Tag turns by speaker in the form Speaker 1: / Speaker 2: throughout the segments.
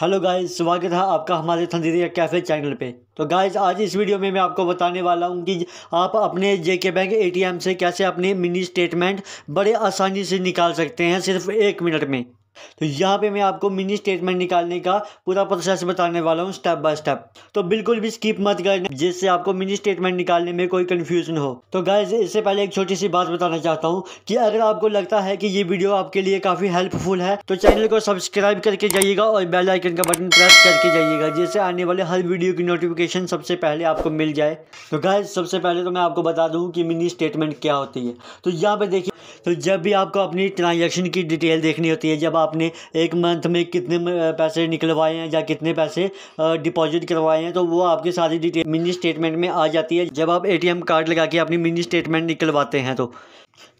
Speaker 1: hello guys स्वागत है आपका हमारे थंदीरिया कैफ़े चैनल पे तो गाइस आज इस वीडियो में मैं आपको बताने वाला हूँ कि आप अपने जेके बैंक एटीएम से कैसे अपने मिनी स्टेटमेंट बड़े आसानी से निकाल सकते हैं सिर्फ एक मिनट में तो यहाँ पे मैं आपको मिनी स्टेटमेंट निकालने का पूरा प्रोसेस बताने वाला हूँ स्टेप बाय स्टेप तो बिल्कुल भी स्किप मत करना जिससे आपको मिनी स्टेटमेंट निकालने में कोई कन्फ्यूजन हो तो गाइज इससे पहले एक छोटी सी बात बताना चाहता हूँ कि अगर आपको लगता है कि ये वीडियो आपके लिए काफ़ी हेल्पफुल है तो चैनल को सब्सक्राइब करके जाइएगा और बेल आइकन का बटन प्रेस करके जाइएगा जिससे आने वाले हर वीडियो की नोटिफिकेशन सबसे पहले आपको मिल जाए तो गाइज सबसे पहले तो मैं आपको बता दूँ कि मिनी स्टेटमेंट क्या होती है तो यहाँ पर देखिए तो जब भी आपको अपनी ट्रांजेक्शन की डिटेल देखनी होती है जब आप आपने एक मंथ में कितने पैसे निकलवाए हैं या कितने पैसे डिपॉजिट करवाए हैं तो वो आपकी सारी डिटेल मिनी स्टेटमेंट में आ जाती है जब आप एटीएम कार्ड लगा के अपनी मिनी स्टेटमेंट निकलवाते हैं तो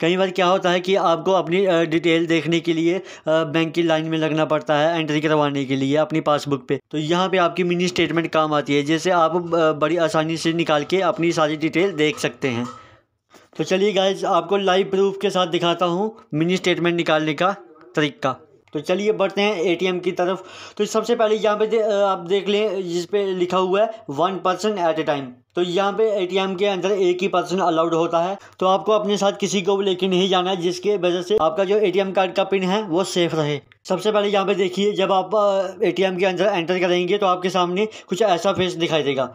Speaker 1: कई बार क्या होता है कि आपको अपनी डिटेल देखने के लिए बैंक की लाइन में लगना पड़ता है एंट्री करवाने के लिए अपनी पासबुक पे तो यहाँ पे आपकी मिनी स्टेटमेंट काम आती है जैसे आप बड़ी आसानी से निकाल के अपनी सारी डिटेल देख सकते हैं तो चलिए गाइज आपको लाइव प्रूफ के साथ दिखाता हूँ मिनी स्टेटमेंट निकालने का तरीका तो चलिए बढ़ते हैं एटीएम की तरफ तो सबसे पहले यहाँ पे दे, आप देख लें जिस पे लिखा हुआ है one person at a time तो यहाँ पे एटीएम के अंदर एक ही पर्सन अलाउड होता है तो आपको अपने साथ किसी को लेके नहीं जाना है जिसके वजह से आपका जो एटीएम कार्ड का पिन है वो सेफ रहे सबसे पहले यहाँ पे देखिए जब आप ए के अंदर एंटर करेंगे तो आपके सामने कुछ ऐसा फेस दिखाई देगा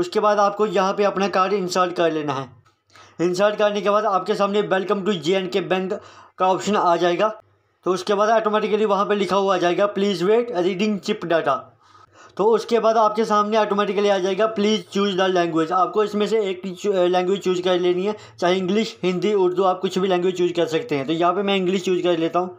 Speaker 1: उसके बाद आपको यहाँ पे अपना कार्ड इंस्टॉल कर लेना है इंसर्ट करने के बाद आपके सामने welcome to J and K bank का ऑप्शन आ जाएगा तो उसके बाद ऑटोमेटिकली वहाँ पर लिखा हुआ आ जाएगा please wait reading chip data तो उसके बाद आपके सामने ऑटोमेटिकली आ जाएगा प्लीज़ चूज़ द लैंग्वेज आपको इसमें से एक लैंग्वेज चूज़ कर लेनी है चाहे इंग्लिश हिंदी उर्दू आप कुछ भी लैंग्वेज चूज़ कर सकते हैं तो यहाँ पे मैं इंग्लिश चूज़ कर लेता हूँ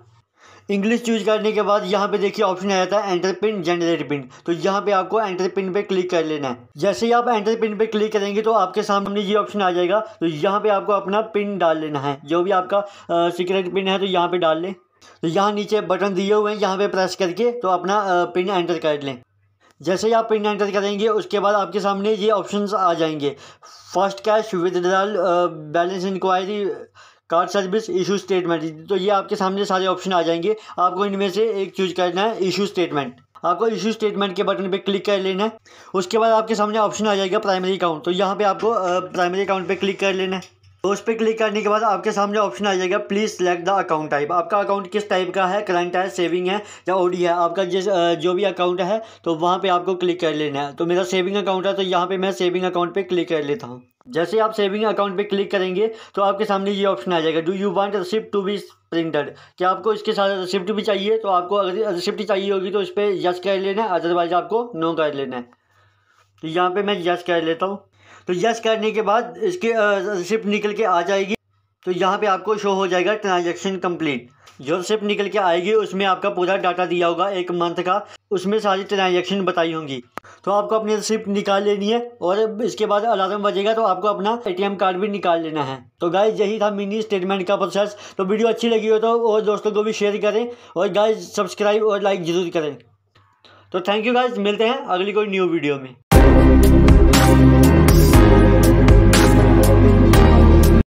Speaker 1: इंग्लिश चूज करने के बाद यहाँ पे देखिए ऑप्शन आया था एंटर पिन जनरेट पिन तो यहाँ पे आपको एंटर पिन पे क्लिक कर लेना है जैसे ही आप एंटर पिन पे क्लिक करेंगे तो आपके सामने ये ऑप्शन आ जाएगा तो यहाँ पे आपको अपना पिन डाल लेना है जो भी आपका सीक्रेट पिन है तो यहाँ पे डाल लें तो यहाँ नीचे बटन दिए हुए हैं यहाँ पे प्रेस करके तो अपना पिन एंटर कर लें जैसे ही आप पिन एंटर करेंगे उसके बाद आपके सामने ये ऑप्शंस आ जाएंगे first cash withdrawal balance enquiry card service issue statement तो ये आपके सामने सारे ऑप्शन आ जाएंगे आपको इनमें से एक चूज करना है इशू स्टेटमेंट आपको इशू स्टेटमेंट के बटन पे क्लिक कर लेना है उसके बाद आपके सामने ऑप्शन आ जाएगा प्राइमरी अकाउंट तो यहाँ पे आपको प्राइमरी अकाउंट पे क्लिक कर लेना है तो उस पर क्लिक करने के बाद आपके सामने ऑप्शन आ जाएगा please select the account type आपका अकाउंट किस टाइप का है करंट है सेविंग है या ओडी है आपका जिस जो भी अकाउंट है तो वहाँ पे आपको क्लिक कर लेना है तो मेरा सेविंग अकाउंट है तो यहाँ पे मैं सेविंग अकाउंट पे क्लिक कर लेता हूँ जैसे आप सेविंग अकाउंट पे क्लिक करेंगे तो आपके सामने ये ऑप्शन आ जाएगा do you want receipt to be printed क्या आपको इसके साथ रिसिप्ट भी चाहिए तो आपको अगर रिसिप्ट चाहिए होगी तो इस पर यस कर लेना है अदरवाइज आपको नो कर लेना है तो यहाँ पर मैं यस कर लेता हूँ तो यस करने के बाद इसके रिसिप्ट निकल के आ जाएगी तो यहाँ पे आपको शो हो जाएगा ट्रांजैक्शन कंप्लीट जो रिसिप्ट निकल के आएगी उसमें आपका पूरा डाटा दिया होगा एक मंथ का उसमें सारी ट्रांजैक्शन बताई होंगी तो आपको अपनी रिसिप्ट निकाल लेनी है और इसके बाद अलार्म बजेगा तो आपको अपना एटीएम कार्ड भी निकाल लेना है तो गाइज यही था मिनी स्टेटमेंट का प्रोसेस तो वीडियो अच्छी लगी हो तो और दोस्तों को भी शेयर करें और गाइज सब्सक्राइब और लाइक ज़रूर करें तो थैंक यू गाइज मिलते हैं अगली कोई न्यू वीडियो में